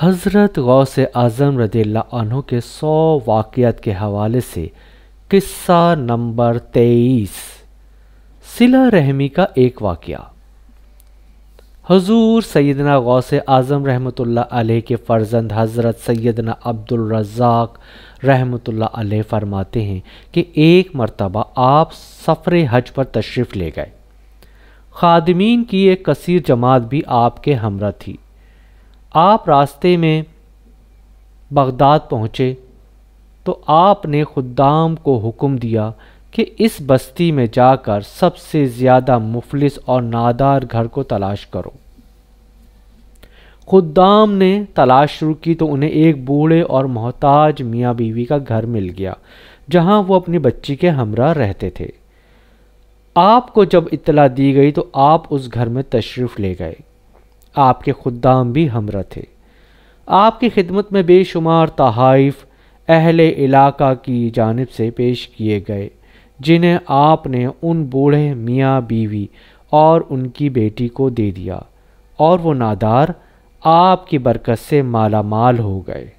हज़रत गौस आज़म रदील्ला के सौ वाक़ात के हवाले से किस्सा नंबर तेईस सिला रहमी का एक वाक़ हजूर सैदना गौस आज़म रहमत अलैह के फ़र्जंद हज़रत सैदना अब्दुलरज़ाक रहमत अलैह फरमाते हैं कि एक मरतबा आप सफ़र हज पर तशरीफ़ ले गए खादमीन की एक कसर जमात भी आपके हमरा थी आप रास्ते में बगदाद पहुँचे तो आपने खुदाम को हुक्म दिया कि इस बस्ती में जाकर सबसे ज़्यादा मुफलिस और नादार घर को तलाश करो खुदाम ने तलाश शुरू की तो उन्हें एक बूढ़े और मोहताज मियाँ बीवी का घर मिल गया जहाँ वो अपनी बच्ची के हमरा रहते थे आपको जब इतला दी गई तो आप उस घर में तशरीफ़ ले गए आपके खुदाम भी हमरा थे आपकी खिदमत में बेशुमार तहाइफ अहले इलाका की जानब से पेश किए गए जिन्हें आपने उन बूढ़े मियाँ बीवी और उनकी बेटी को दे दिया और वो नादार आपकी बरकत से मालामाल हो गए